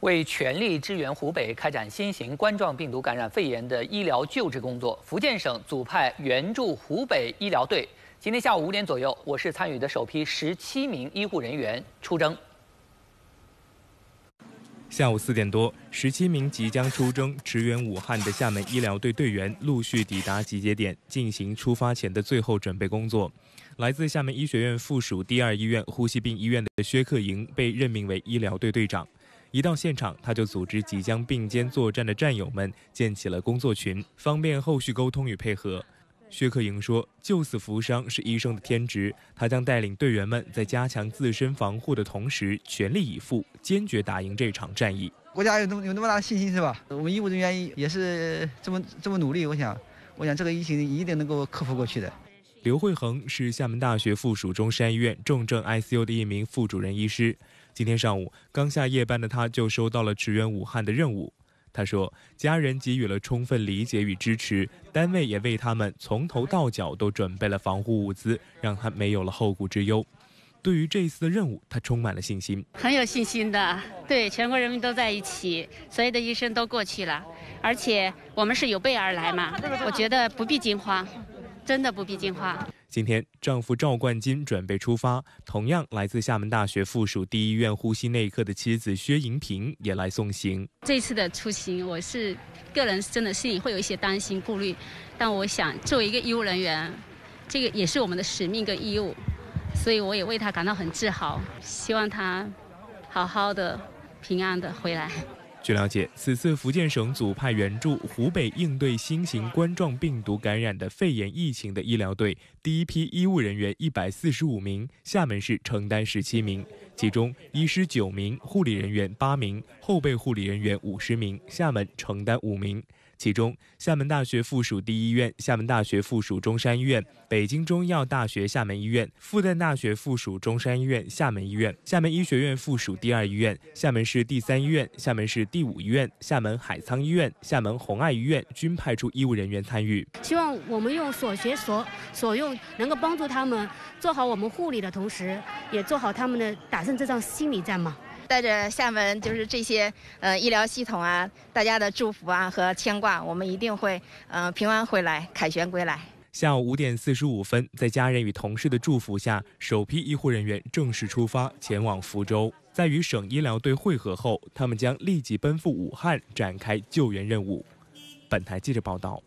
为全力支援湖北开展新型冠状病毒感染肺炎的医疗救治工作，福建省组派援助湖北医疗队。今天下午五点左右，我市参与的首批十七名医护人员出征。下午四点多，十七名即将出征驰援武汉的厦门医疗队队员陆续抵达集结点，进行出发前的最后准备工作。来自厦门医学院附属第二医院呼吸病医院的薛克营被任命为医疗队队长。一到现场，他就组织即将并肩作战的战友们建起了工作群，方便后续沟通与配合。薛克营说：“救死扶伤是医生的天职，他将带领队员们在加强自身防护的同时，全力以赴，坚决打赢这场战役。”国家有那么有那么大的信心是吧？我们医务人员也是这么这么努力，我想，我想这个疫情一定能够克服过去的。刘慧恒是厦门大学附属中山医院重症 ICU 的一名副主任医师。今天上午刚下夜班的他，就收到了驰援武汉的任务。他说，家人给予了充分理解与支持，单位也为他们从头到脚都准备了防护物资，让他没有了后顾之忧。对于这次的任务，他充满了信心，很有信心的。对，全国人民都在一起，所有的医生都过去了，而且我们是有备而来嘛，我觉得不必惊慌。真的不必进化。今天，丈夫赵冠金准备出发，同样来自厦门大学附属第一医院呼吸内科的妻子薛银平也来送行。这次的出行，我是个人真的是会有一些担心顾虑，但我想作为一个医务人员，这个也是我们的使命跟义务，所以我也为他感到很自豪。希望他好好的、平安的回来。据了解，此次福建省组派援助湖北应对新型冠状病毒感染的肺炎疫情的医疗队，第一批医务人员一百四十五名，厦门市承担十七名。其中医师九名，护理人员八名，后备护理人员五十名。厦门承担五名，其中厦门大学附属第一医院、厦门大学附属中山医院、北京中医药大学厦门医院、复旦大学附属中山医院厦门医院、厦门医学院附属第二医院、厦门市第三医院、厦门市第五医院、厦门海沧医院、厦门红爱医院均派出医务人员参与。希望我们用所学所所用，能够帮助他们做好我们护理的同时，也做好他们的打。还是这场心理战嘛！带着厦门就是这些呃医疗系统啊，大家的祝福啊和牵挂，我们一定会嗯平安回来，凯旋归来。下午五点四十五分，在家人与同事的祝福下，首批医护人员正式出发前往福州。在与省医疗队会合后，他们将立即奔赴武汉展开救援任务。本台记者报道。